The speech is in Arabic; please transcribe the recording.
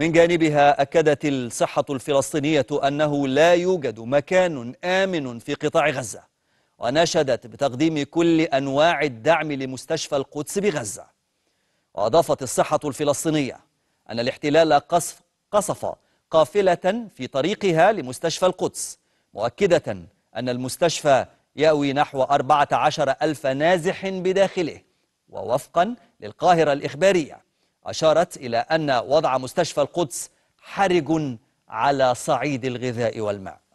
من جانبها أكدت الصحة الفلسطينية أنه لا يوجد مكان آمن في قطاع غزة ونشدت بتقديم كل أنواع الدعم لمستشفى القدس بغزة وأضافت الصحة الفلسطينية أن الاحتلال قصف, قصف قافلة في طريقها لمستشفى القدس مؤكدة أن المستشفى يأوي نحو 14 ألف نازح بداخله ووفقا للقاهرة الإخبارية أشارت إلى أن وضع مستشفى القدس حرج على صعيد الغذاء والماء